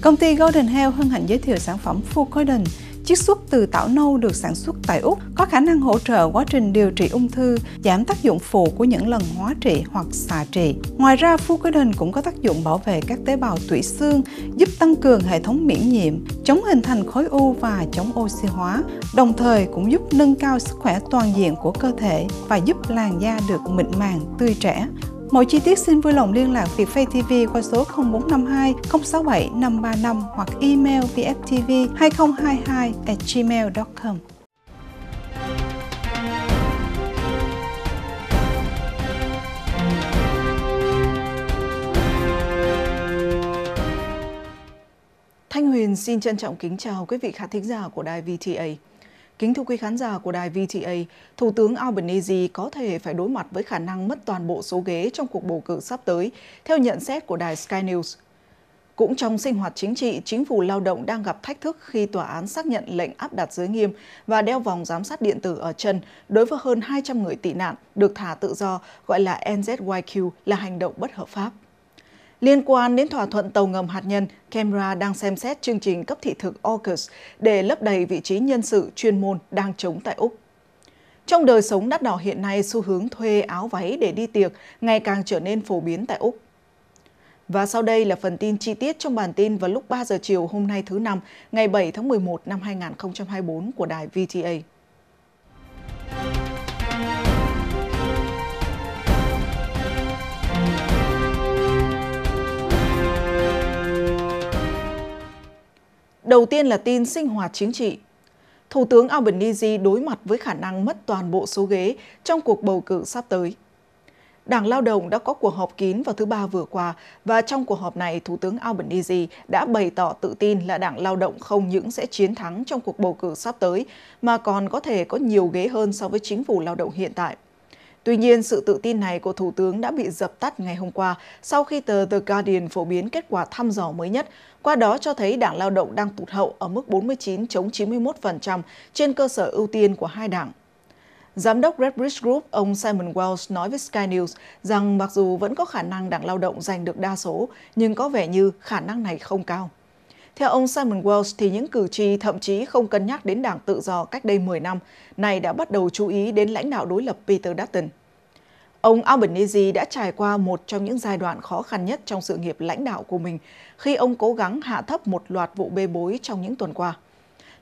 Công ty Golden Health hân hạnh giới thiệu sản phẩm Full Golden, chiết xuất từ tảo nâu được sản xuất tại Úc, có khả năng hỗ trợ quá trình điều trị ung thư, giảm tác dụng phụ của những lần hóa trị hoặc xạ trị. Ngoài ra, Fucoidin cũng có tác dụng bảo vệ các tế bào tủy xương, giúp tăng cường hệ thống miễn nhiễm, chống hình thành khối u và chống oxy hóa, đồng thời cũng giúp nâng cao sức khỏe toàn diện của cơ thể và giúp làn da được mịn màng, tươi trẻ. Mọi chi tiết xin vui lòng liên lạc Việt Phay TV qua số 0452 067 535 hoặc email vftv 2022 gmail.com. Thanh Huyền xin trân trọng kính chào quý vị khán thính giả của đài VTA. Kính thưa quý khán giả của đài VTA, Thủ tướng Albanese có thể phải đối mặt với khả năng mất toàn bộ số ghế trong cuộc bầu cử sắp tới, theo nhận xét của đài Sky News. Cũng trong sinh hoạt chính trị, chính phủ lao động đang gặp thách thức khi tòa án xác nhận lệnh áp đặt giới nghiêm và đeo vòng giám sát điện tử ở chân đối với hơn 200 người tị nạn được thả tự do gọi là NZYQ là hành động bất hợp pháp. Liên quan đến thỏa thuận tàu ngầm hạt nhân, camera đang xem xét chương trình cấp thị thực AUKUS để lấp đầy vị trí nhân sự chuyên môn đang trống tại Úc. Trong đời sống đắt đỏ hiện nay, xu hướng thuê áo váy để đi tiệc ngày càng trở nên phổ biến tại Úc. Và sau đây là phần tin chi tiết trong bản tin vào lúc 3 giờ chiều hôm nay thứ năm, ngày 7 tháng 11 năm 2024 của đài VTA. Đầu tiên là tin sinh hoạt chính trị. Thủ tướng Albanese đối mặt với khả năng mất toàn bộ số ghế trong cuộc bầu cử sắp tới. Đảng Lao động đã có cuộc họp kín vào thứ Ba vừa qua và trong cuộc họp này, Thủ tướng Albanese đã bày tỏ tự tin là Đảng Lao động không những sẽ chiến thắng trong cuộc bầu cử sắp tới mà còn có thể có nhiều ghế hơn so với chính phủ lao động hiện tại – Tuy nhiên, sự tự tin này của Thủ tướng đã bị dập tắt ngày hôm qua sau khi tờ The Guardian phổ biến kết quả thăm dò mới nhất, qua đó cho thấy Đảng Lao động đang tụt hậu ở mức 49 chống 49,91% trên cơ sở ưu tiên của hai đảng. Giám đốc Redbridge Group, ông Simon Wells nói với Sky News rằng mặc dù vẫn có khả năng Đảng Lao động giành được đa số, nhưng có vẻ như khả năng này không cao. Theo ông Simon Wells thì những cử tri thậm chí không cân nhắc đến Đảng Tự do cách đây 10 năm, này đã bắt đầu chú ý đến lãnh đạo đối lập Peter Dutton. Ông Albanese đã trải qua một trong những giai đoạn khó khăn nhất trong sự nghiệp lãnh đạo của mình khi ông cố gắng hạ thấp một loạt vụ bê bối trong những tuần qua.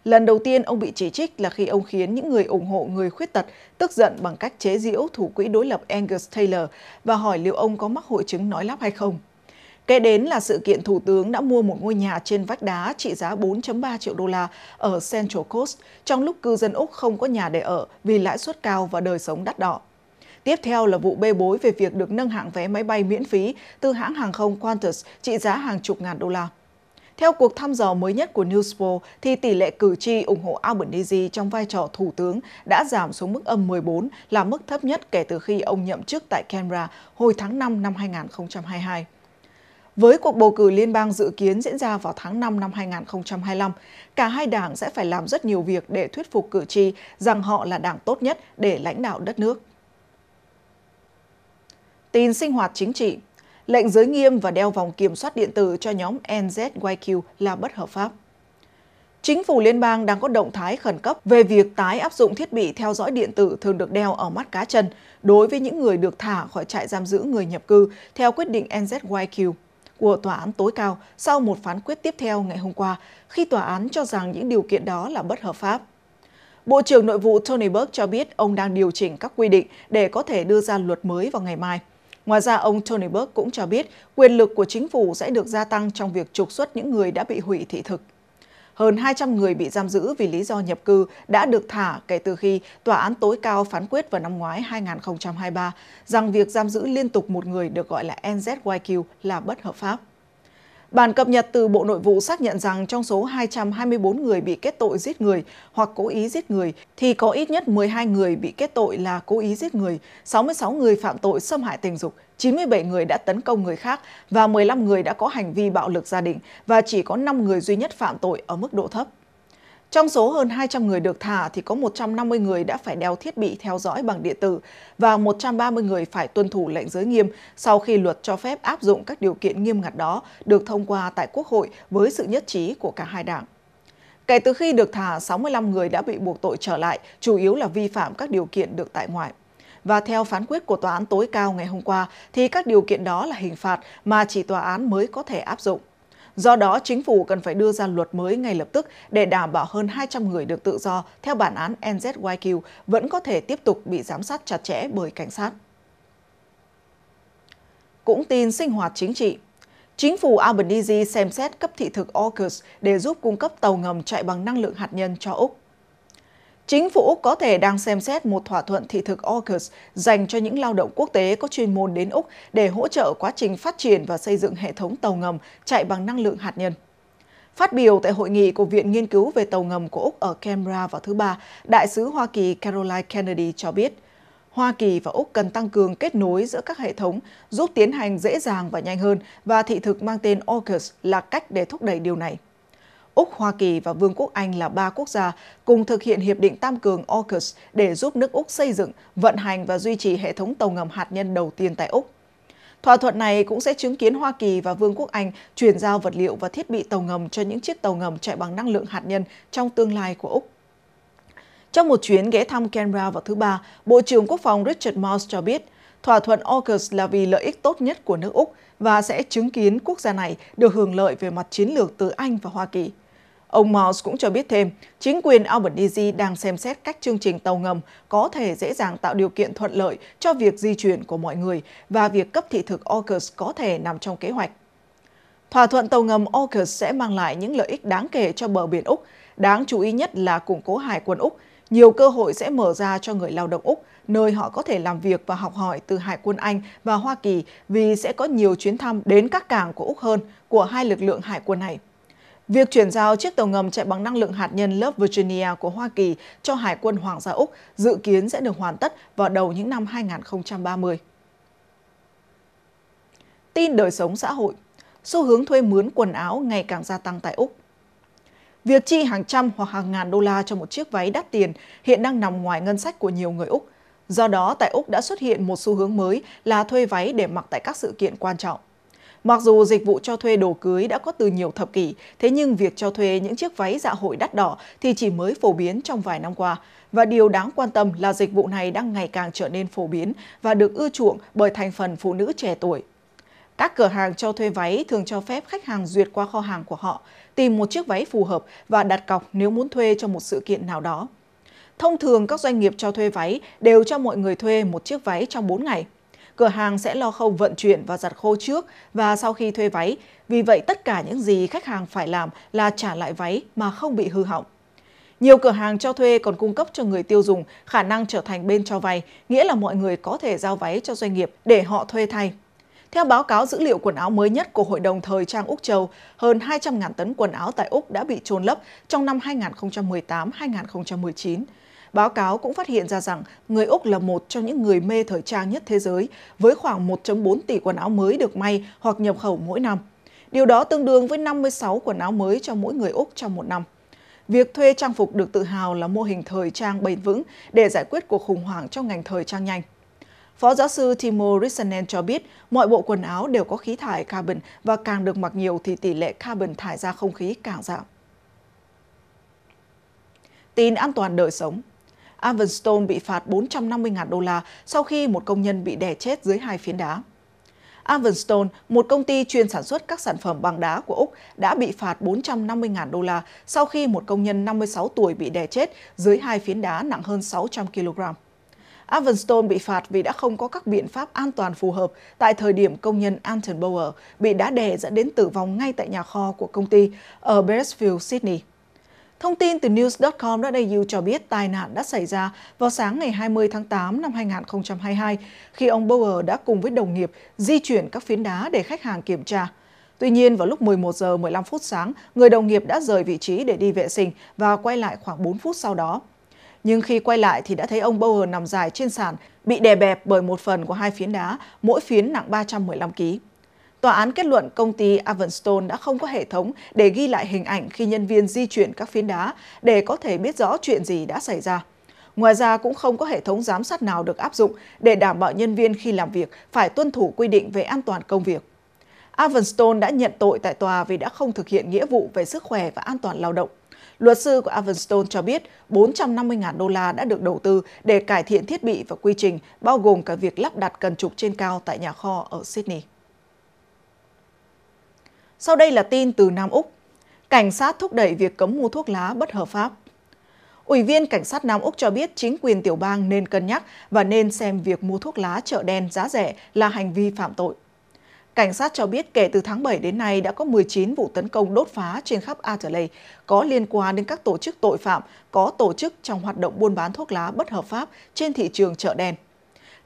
Lần đầu tiên ông bị chỉ trích là khi ông khiến những người ủng hộ người khuyết tật tức giận bằng cách chế giễu thủ quỹ đối lập Angus Taylor và hỏi liệu ông có mắc hội chứng nói lắp hay không. Kế đến là sự kiện thủ tướng đã mua một ngôi nhà trên vách đá trị giá 4.3 triệu đô la ở Central Coast trong lúc cư dân Úc không có nhà để ở vì lãi suất cao và đời sống đắt đỏ. Tiếp theo là vụ bê bối về việc được nâng hạng vé máy bay miễn phí từ hãng hàng không Qantas trị giá hàng chục ngàn đô la. Theo cuộc thăm dò mới nhất của Newspo, thì tỷ lệ cử tri ủng hộ Albanese trong vai trò thủ tướng đã giảm xuống mức âm 14 là mức thấp nhất kể từ khi ông nhậm chức tại Canberra hồi tháng 5 năm 2022. Với cuộc bầu cử liên bang dự kiến diễn ra vào tháng 5 năm 2025, cả hai đảng sẽ phải làm rất nhiều việc để thuyết phục cử tri rằng họ là đảng tốt nhất để lãnh đạo đất nước tin sinh hoạt chính trị, lệnh giới nghiêm và đeo vòng kiểm soát điện tử cho nhóm NZYQ là bất hợp pháp. Chính phủ liên bang đang có động thái khẩn cấp về việc tái áp dụng thiết bị theo dõi điện tử thường được đeo ở mắt cá chân đối với những người được thả khỏi trại giam giữ người nhập cư theo quyết định NZYQ của tòa án tối cao sau một phán quyết tiếp theo ngày hôm qua khi tòa án cho rằng những điều kiện đó là bất hợp pháp. Bộ trưởng Nội vụ Tony Burke cho biết ông đang điều chỉnh các quy định để có thể đưa ra luật mới vào ngày mai. Ngoài ra, ông Tony Burke cũng cho biết quyền lực của chính phủ sẽ được gia tăng trong việc trục xuất những người đã bị hủy thị thực. Hơn 200 người bị giam giữ vì lý do nhập cư đã được thả kể từ khi Tòa án tối cao phán quyết vào năm ngoái 2023 rằng việc giam giữ liên tục một người được gọi là NZYQ là bất hợp pháp. Bản cập nhật từ Bộ Nội vụ xác nhận rằng trong số 224 người bị kết tội giết người hoặc cố ý giết người thì có ít nhất 12 người bị kết tội là cố ý giết người, 66 người phạm tội xâm hại tình dục, 97 người đã tấn công người khác và 15 người đã có hành vi bạo lực gia đình và chỉ có 5 người duy nhất phạm tội ở mức độ thấp. Trong số hơn 200 người được thả thì có 150 người đã phải đeo thiết bị theo dõi bằng điện tử và 130 người phải tuân thủ lệnh giới nghiêm sau khi luật cho phép áp dụng các điều kiện nghiêm ngặt đó được thông qua tại Quốc hội với sự nhất trí của cả hai đảng. Kể từ khi được thả, 65 người đã bị buộc tội trở lại, chủ yếu là vi phạm các điều kiện được tại ngoại. Và theo phán quyết của tòa án tối cao ngày hôm qua thì các điều kiện đó là hình phạt mà chỉ tòa án mới có thể áp dụng. Do đó, chính phủ cần phải đưa ra luật mới ngay lập tức để đảm bảo hơn 200 người được tự do theo bản án NZYQ vẫn có thể tiếp tục bị giám sát chặt chẽ bởi cảnh sát. Cũng tin sinh hoạt chính trị Chính phủ Albanese xem xét cấp thị thực AUKUS để giúp cung cấp tàu ngầm chạy bằng năng lượng hạt nhân cho Úc. Chính phủ Úc có thể đang xem xét một thỏa thuận thị thực AUKUS dành cho những lao động quốc tế có chuyên môn đến Úc để hỗ trợ quá trình phát triển và xây dựng hệ thống tàu ngầm chạy bằng năng lượng hạt nhân. Phát biểu tại hội nghị của Viện Nghiên cứu về tàu ngầm của Úc ở Canberra vào thứ Ba, Đại sứ Hoa Kỳ Caroline Kennedy cho biết, Hoa Kỳ và Úc cần tăng cường kết nối giữa các hệ thống, giúp tiến hành dễ dàng và nhanh hơn, và thị thực mang tên AUKUS là cách để thúc đẩy điều này. Úc, Hoa Kỳ và Vương quốc Anh là ba quốc gia cùng thực hiện Hiệp định Tam Cường AUKUS để giúp nước Úc xây dựng, vận hành và duy trì hệ thống tàu ngầm hạt nhân đầu tiên tại Úc. Thỏa thuận này cũng sẽ chứng kiến Hoa Kỳ và Vương quốc Anh chuyển giao vật liệu và thiết bị tàu ngầm cho những chiếc tàu ngầm chạy bằng năng lượng hạt nhân trong tương lai của Úc. Trong một chuyến ghé thăm Canberra vào thứ Ba, Bộ trưởng Quốc phòng Richard Marles cho biết, thỏa thuận AUKUS là vì lợi ích tốt nhất của nước Úc và sẽ chứng kiến quốc gia này được hưởng lợi về mặt chiến lược từ Anh và Hoa Kỳ. Ông Miles cũng cho biết thêm, chính quyền Albanese đang xem xét cách chương trình tàu ngầm có thể dễ dàng tạo điều kiện thuận lợi cho việc di chuyển của mọi người và việc cấp thị thực AUKUS có thể nằm trong kế hoạch. Thỏa thuận tàu ngầm AUKUS sẽ mang lại những lợi ích đáng kể cho bờ biển Úc, đáng chú ý nhất là củng cố hải quân Úc. Nhiều cơ hội sẽ mở ra cho người lao động Úc, nơi họ có thể làm việc và học hỏi từ Hải quân Anh và Hoa Kỳ vì sẽ có nhiều chuyến thăm đến các cảng của Úc hơn của hai lực lượng hải quân này. Việc chuyển giao chiếc tàu ngầm chạy bằng năng lượng hạt nhân lớp Virginia của Hoa Kỳ cho Hải quân Hoàng gia Úc dự kiến sẽ được hoàn tất vào đầu những năm 2030. Tin đời sống xã hội, xu hướng thuê mướn quần áo ngày càng gia tăng tại Úc. Việc chi hàng trăm hoặc hàng ngàn đô la cho một chiếc váy đắt tiền hiện đang nằm ngoài ngân sách của nhiều người Úc. Do đó, tại Úc đã xuất hiện một xu hướng mới là thuê váy để mặc tại các sự kiện quan trọng. Mặc dù dịch vụ cho thuê đồ cưới đã có từ nhiều thập kỷ, thế nhưng việc cho thuê những chiếc váy dạ hội đắt đỏ thì chỉ mới phổ biến trong vài năm qua. Và điều đáng quan tâm là dịch vụ này đang ngày càng trở nên phổ biến và được ưa chuộng bởi thành phần phụ nữ trẻ tuổi. Các cửa hàng cho thuê váy thường cho phép khách hàng duyệt qua kho hàng của họ, tìm một chiếc váy phù hợp và đặt cọc nếu muốn thuê cho một sự kiện nào đó. Thông thường, các doanh nghiệp cho thuê váy đều cho mọi người thuê một chiếc váy trong 4 ngày cửa hàng sẽ lo khâu vận chuyển và giặt khô trước và sau khi thuê váy. Vì vậy, tất cả những gì khách hàng phải làm là trả lại váy mà không bị hư hỏng. Nhiều cửa hàng cho thuê còn cung cấp cho người tiêu dùng khả năng trở thành bên cho vay, nghĩa là mọi người có thể giao váy cho doanh nghiệp để họ thuê thay. Theo báo cáo dữ liệu quần áo mới nhất của Hội đồng Thời trang Úc Châu, hơn 200.000 tấn quần áo tại Úc đã bị trôn lấp trong năm 2018-2019. Báo cáo cũng phát hiện ra rằng người Úc là một trong những người mê thời trang nhất thế giới, với khoảng 1.4 tỷ quần áo mới được may hoặc nhập khẩu mỗi năm. Điều đó tương đương với 56 quần áo mới cho mỗi người Úc trong một năm. Việc thuê trang phục được tự hào là mô hình thời trang bền vững để giải quyết cuộc khủng hoảng trong ngành thời trang nhanh. Phó giáo sư Timo Rissanen cho biết, mọi bộ quần áo đều có khí thải carbon và càng được mặc nhiều thì tỷ lệ carbon thải ra không khí càng giảm. Tin an toàn đời sống Avonstone bị phạt 450.000 đô la sau khi một công nhân bị đè chết dưới hai phiến đá. Avonstone, một công ty chuyên sản xuất các sản phẩm bằng đá của Úc, đã bị phạt 450.000 đô la sau khi một công nhân 56 tuổi bị đè chết dưới hai phiến đá nặng hơn 600 kg. Avonstone bị phạt vì đã không có các biện pháp an toàn phù hợp tại thời điểm công nhân Anton Bower bị đá đè dẫn đến tử vong ngay tại nhà kho của công ty ở Beresfield, Sydney. Thông tin từ news.com.au đã cho biết tai nạn đã xảy ra vào sáng ngày 20 tháng 8 năm 2022 khi ông Bower đã cùng với đồng nghiệp di chuyển các phiến đá để khách hàng kiểm tra. Tuy nhiên, vào lúc 11 giờ 15 phút sáng, người đồng nghiệp đã rời vị trí để đi vệ sinh và quay lại khoảng 4 phút sau đó. Nhưng khi quay lại thì đã thấy ông Bower nằm dài trên sàn, bị đè bẹp bởi một phần của hai phiến đá, mỗi phiến nặng 315 kg. Tòa án kết luận công ty Avonstone đã không có hệ thống để ghi lại hình ảnh khi nhân viên di chuyển các phiến đá để có thể biết rõ chuyện gì đã xảy ra. Ngoài ra cũng không có hệ thống giám sát nào được áp dụng để đảm bảo nhân viên khi làm việc phải tuân thủ quy định về an toàn công việc. Avonstone đã nhận tội tại tòa vì đã không thực hiện nghĩa vụ về sức khỏe và an toàn lao động. Luật sư của Avonstone cho biết 450.000 đô la đã được đầu tư để cải thiện thiết bị và quy trình, bao gồm cả việc lắp đặt cần trục trên cao tại nhà kho ở Sydney. Sau đây là tin từ Nam Úc. Cảnh sát thúc đẩy việc cấm mua thuốc lá bất hợp pháp. Ủy viên Cảnh sát Nam Úc cho biết chính quyền tiểu bang nên cân nhắc và nên xem việc mua thuốc lá chợ đen giá rẻ là hành vi phạm tội. Cảnh sát cho biết kể từ tháng 7 đến nay đã có 19 vụ tấn công đốt phá trên khắp Adelaide có liên quan đến các tổ chức tội phạm có tổ chức trong hoạt động buôn bán thuốc lá bất hợp pháp trên thị trường chợ đen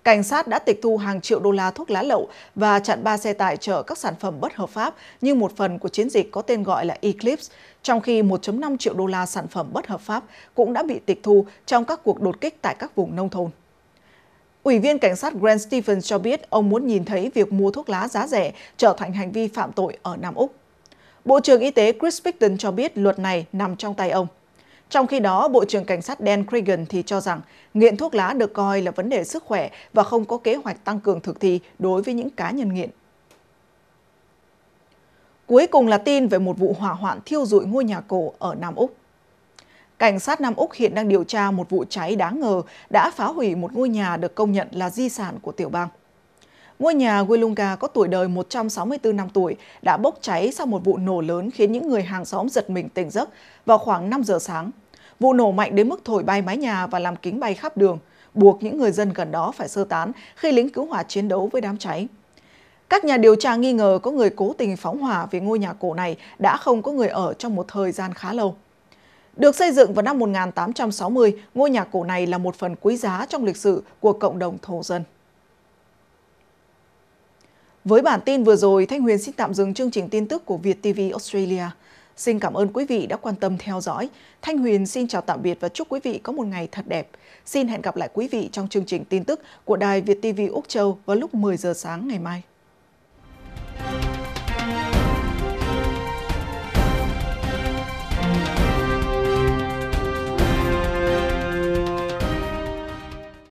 cảnh sát đã tịch thu hàng triệu đô la thuốc lá lậu và chặn ba xe tải chở các sản phẩm bất hợp pháp như một phần của chiến dịch có tên gọi là Eclipse, trong khi 1.5 triệu đô la sản phẩm bất hợp pháp cũng đã bị tịch thu trong các cuộc đột kích tại các vùng nông thôn. Ủy viên cảnh sát Grant Stevens cho biết ông muốn nhìn thấy việc mua thuốc lá giá rẻ trở thành hành vi phạm tội ở Nam Úc. Bộ trưởng Y tế Chris Picton cho biết luật này nằm trong tay ông. Trong khi đó, Bộ trưởng Cảnh sát Dan Cragen thì cho rằng nghiện thuốc lá được coi là vấn đề sức khỏe và không có kế hoạch tăng cường thực thi đối với những cá nhân nghiện. Cuối cùng là tin về một vụ hỏa hoạn thiêu rụi ngôi nhà cổ ở Nam Úc. Cảnh sát Nam Úc hiện đang điều tra một vụ cháy đáng ngờ đã phá hủy một ngôi nhà được công nhận là di sản của tiểu bang. Ngôi nhà Willunga có tuổi đời 164 năm tuổi đã bốc cháy sau một vụ nổ lớn khiến những người hàng xóm giật mình tỉnh giấc vào khoảng 5 giờ sáng Vụ nổ mạnh đến mức thổi bay mái nhà và làm kính bay khắp đường, buộc những người dân gần đó phải sơ tán khi lính cứu hỏa chiến đấu với đám cháy. Các nhà điều tra nghi ngờ có người cố tình phóng hỏa vì ngôi nhà cổ này đã không có người ở trong một thời gian khá lâu. Được xây dựng vào năm 1860, ngôi nhà cổ này là một phần quý giá trong lịch sử của cộng đồng thổ dân. Với bản tin vừa rồi, Thanh Huyền xin tạm dừng chương trình tin tức của Việt TV Australia. Xin cảm ơn quý vị đã quan tâm theo dõi. Thanh Huyền xin chào tạm biệt và chúc quý vị có một ngày thật đẹp. Xin hẹn gặp lại quý vị trong chương trình tin tức của Đài Việt TV Úc Châu vào lúc 10 giờ sáng ngày mai.